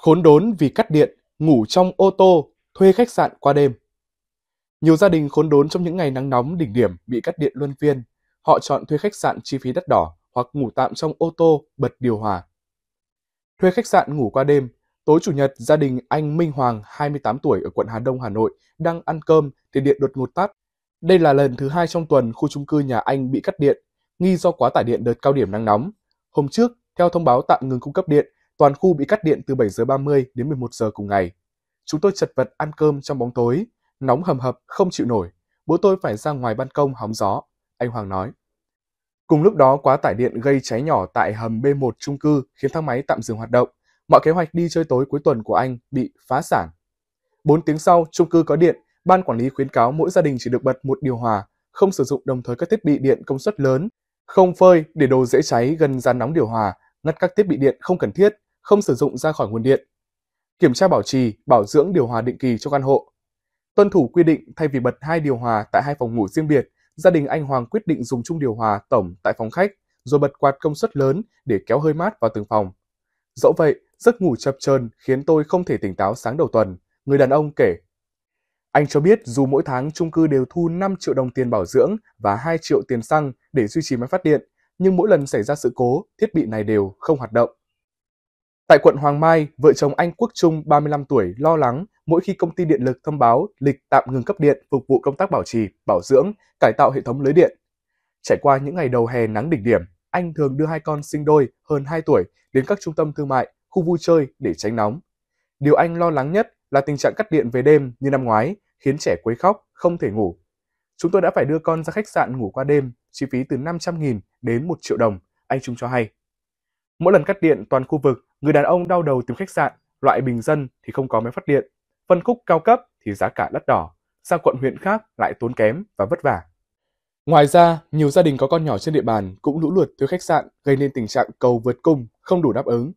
khốn đốn vì cắt điện, ngủ trong ô tô, thuê khách sạn qua đêm. Nhiều gia đình khốn đốn trong những ngày nắng nóng đỉnh điểm bị cắt điện luân phiên, họ chọn thuê khách sạn chi phí đắt đỏ hoặc ngủ tạm trong ô tô bật điều hòa. Thuê khách sạn ngủ qua đêm, tối chủ nhật gia đình anh Minh Hoàng 28 tuổi ở quận Hà Đông Hà Nội đang ăn cơm thì điện đột ngột tắt. Đây là lần thứ hai trong tuần khu chung cư nhà anh bị cắt điện, nghi do quá tải điện đợt cao điểm nắng nóng. Hôm trước, theo thông báo tạm ngừng cung cấp điện Toàn khu bị cắt điện từ 7 giờ 30 đến 11 giờ cùng ngày. Chúng tôi chật vật ăn cơm trong bóng tối, nóng hầm hập không chịu nổi. Bố tôi phải ra ngoài ban công hóng gió, anh Hoàng nói. Cùng lúc đó quá tải điện gây cháy nhỏ tại hầm B1 trung cư khiến thang máy tạm dừng hoạt động. Mọi kế hoạch đi chơi tối cuối tuần của anh bị phá sản. 4 tiếng sau, trung cư có điện, ban quản lý khuyến cáo mỗi gia đình chỉ được bật một điều hòa, không sử dụng đồng thời các thiết bị điện công suất lớn, không phơi để đồ dễ cháy gần gian nóng điều hòa, ngắt các thiết bị điện không cần thiết, không sử dụng ra khỏi nguồn điện. Kiểm tra bảo trì, bảo dưỡng điều hòa định kỳ cho căn hộ. Tuân thủ quy định thay vì bật hai điều hòa tại hai phòng ngủ riêng biệt, gia đình anh Hoàng quyết định dùng chung điều hòa tổng tại phòng khách rồi bật quạt công suất lớn để kéo hơi mát vào từng phòng. Dẫu vậy, giấc ngủ chập chờn khiến tôi không thể tỉnh táo sáng đầu tuần, người đàn ông kể. Anh cho biết dù mỗi tháng chung cư đều thu 5 triệu đồng tiền bảo dưỡng và 2 triệu tiền xăng để duy trì máy phát điện, nhưng mỗi lần xảy ra sự cố, thiết bị này đều không hoạt động. Tại quận Hoàng Mai, vợ chồng anh Quốc Trung 35 tuổi lo lắng mỗi khi công ty điện lực thông báo lịch tạm ngừng cấp điện phục vụ công tác bảo trì, bảo dưỡng, cải tạo hệ thống lưới điện. Trải qua những ngày đầu hè nắng đỉnh điểm, anh thường đưa hai con sinh đôi hơn 2 tuổi đến các trung tâm thương mại, khu vui chơi để tránh nóng. Điều anh lo lắng nhất là tình trạng cắt điện về đêm như năm ngoái, khiến trẻ quấy khóc, không thể ngủ. Chúng tôi đã phải đưa con ra khách sạn ngủ qua đêm, chi phí từ 500.000 đến 1 triệu đồng, anh Trung cho hay. Mỗi lần cắt điện toàn khu vực, người đàn ông đau đầu tìm khách sạn, loại bình dân thì không có máy phát điện, phân khúc cao cấp thì giá cả đắt đỏ, sang quận huyện khác lại tốn kém và vất vả. Ngoài ra, nhiều gia đình có con nhỏ trên địa bàn cũng lũ lượt thiếu khách sạn gây nên tình trạng cầu vượt cung không đủ đáp ứng.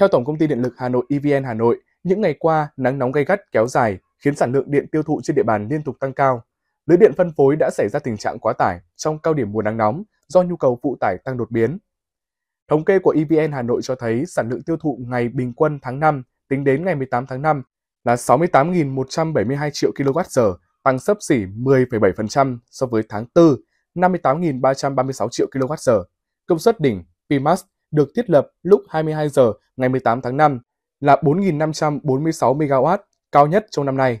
Theo Tổng công ty Điện lực Hà Nội EVN Hà Nội, những ngày qua nắng nóng gay gắt kéo dài khiến sản lượng điện tiêu thụ trên địa bàn liên tục tăng cao. Lưới điện phân phối đã xảy ra tình trạng quá tải trong cao điểm mùa nắng nóng do nhu cầu phụ tải tăng đột biến. Thống kê của EVN Hà Nội cho thấy sản lượng tiêu thụ ngày bình quân tháng 5 tính đến ngày 18 tháng 5 là 68.172 triệu kWh, tăng sấp xỉ 10,7% so với tháng 4, 58.336 triệu kWh. Công suất đỉnh PMAX được thiết lập lúc 22 giờ ngày 18 tháng 5 là 4.546 MW, cao nhất trong năm nay.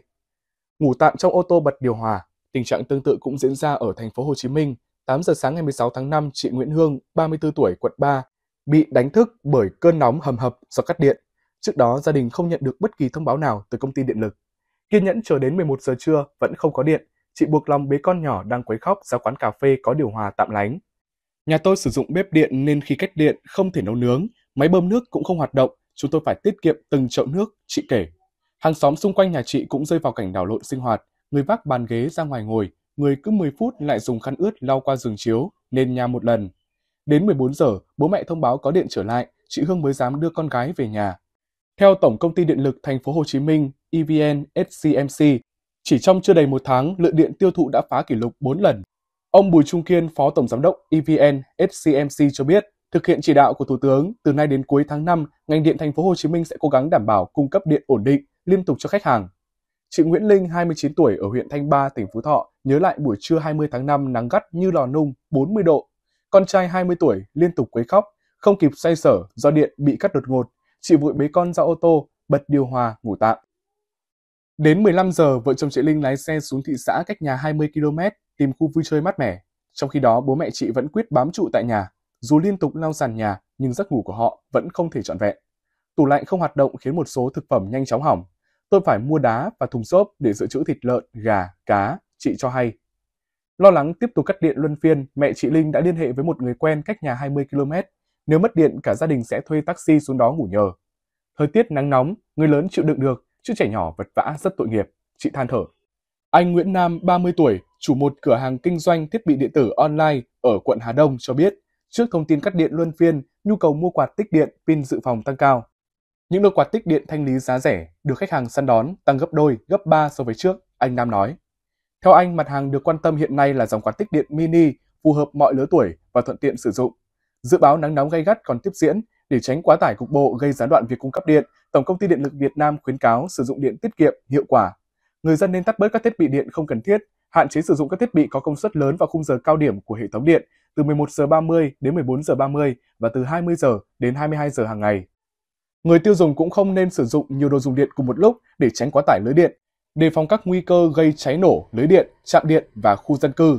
Ngủ tạm trong ô tô bật điều hòa, tình trạng tương tự cũng diễn ra ở thành phố Hồ Chí Minh. 8 giờ sáng ngày 16 tháng 5, chị Nguyễn Hương, 34 tuổi, quận 3, bị đánh thức bởi cơn nóng hầm hập do cắt điện. Trước đó gia đình không nhận được bất kỳ thông báo nào từ công ty điện lực. Kiên nhẫn chờ đến 11 giờ trưa vẫn không có điện, chị buộc lòng bế con nhỏ đang quấy khóc ra quán cà phê có điều hòa tạm lánh. Nhà tôi sử dụng bếp điện nên khi cách điện không thể nấu nướng, máy bơm nước cũng không hoạt động, chúng tôi phải tiết kiệm từng chậu nước, chị kể. Hàng xóm xung quanh nhà chị cũng rơi vào cảnh đảo lộn sinh hoạt, người vác bàn ghế ra ngoài ngồi, người cứ 10 phút lại dùng khăn ướt lau qua giường chiếu, nên nhà một lần, Đến 14 giờ, bố mẹ thông báo có điện trở lại, chị Hương mới dám đưa con gái về nhà. Theo Tổng công ty điện lực thành phố Hồ Chí Minh, EVN SCMC, chỉ trong chưa đầy một tháng, lượng điện tiêu thụ đã phá kỷ lục 4 lần. Ông Bùi Trung Kiên, Phó Tổng Giám đốc EVN SCMC cho biết, thực hiện chỉ đạo của Thủ tướng, từ nay đến cuối tháng 5, ngành điện thành phố Hồ Chí Minh sẽ cố gắng đảm bảo cung cấp điện ổn định, liên tục cho khách hàng. Chị Nguyễn Linh, 29 tuổi ở huyện Thanh Ba, tỉnh Phú Thọ, nhớ lại buổi trưa 20 tháng 5 nắng gắt như lò nung, 40 độ, con trai 20 tuổi liên tục quấy khóc, không kịp xoay sở do điện bị cắt đột ngột, chị vội bế con ra ô tô, bật điều hòa, ngủ tạm. Đến 15 giờ, vợ chồng chị Linh lái xe xuống thị xã cách nhà 20 km tìm khu vui chơi mát mẻ. Trong khi đó, bố mẹ chị vẫn quyết bám trụ tại nhà. Dù liên tục lau sàn nhà, nhưng giấc ngủ của họ vẫn không thể trọn vẹn. Tủ lạnh không hoạt động khiến một số thực phẩm nhanh chóng hỏng. Tôi phải mua đá và thùng xốp để dự trữ thịt lợn, gà, cá, chị cho hay. Lo lắng tiếp tục cắt điện luân phiên, mẹ chị Linh đã liên hệ với một người quen cách nhà 20 km. Nếu mất điện, cả gia đình sẽ thuê taxi xuống đó ngủ nhờ. Thời tiết nắng nóng, người lớn chịu đựng được, chứ trẻ nhỏ vật vã rất tội nghiệp. Chị than thở. Anh Nguyễn Nam, 30 tuổi, chủ một cửa hàng kinh doanh thiết bị điện tử online ở quận Hà Đông cho biết, trước thông tin cắt điện luân phiên, nhu cầu mua quạt tích điện, pin dự phòng tăng cao. Những đôi quạt tích điện thanh lý giá rẻ được khách hàng săn đón tăng gấp đôi, gấp 3 so với trước, anh Nam nói. Theo anh, mặt hàng được quan tâm hiện nay là dòng quạt tích điện mini phù hợp mọi lứa tuổi và thuận tiện sử dụng. Dự báo nắng nóng gay gắt còn tiếp diễn để tránh quá tải cục bộ gây gián đoạn việc cung cấp điện, Tổng công ty Điện lực Việt Nam khuyến cáo sử dụng điện tiết kiệm, hiệu quả. Người dân nên tắt bớt các thiết bị điện không cần thiết, hạn chế sử dụng các thiết bị có công suất lớn vào khung giờ cao điểm của hệ thống điện từ 11 giờ 30 đến 14 giờ 30 và từ 20 giờ đến 22 giờ hàng ngày. Người tiêu dùng cũng không nên sử dụng nhiều đồ dùng điện cùng một lúc để tránh quá tải lưới điện đề phòng các nguy cơ gây cháy nổ lưới điện, chạm điện và khu dân cư.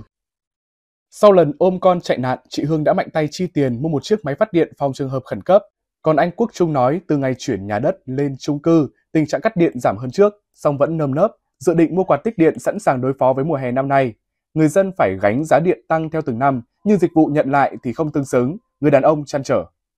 Sau lần ôm con chạy nạn, chị Hương đã mạnh tay chi tiền mua một chiếc máy phát điện phòng trường hợp khẩn cấp. Còn anh Quốc Trung nói từ ngày chuyển nhà đất lên trung cư, tình trạng cắt điện giảm hơn trước, song vẫn nơm nớp, dự định mua quạt tích điện sẵn sàng đối phó với mùa hè năm nay. Người dân phải gánh giá điện tăng theo từng năm, nhưng dịch vụ nhận lại thì không tương xứng, người đàn ông chăn trở.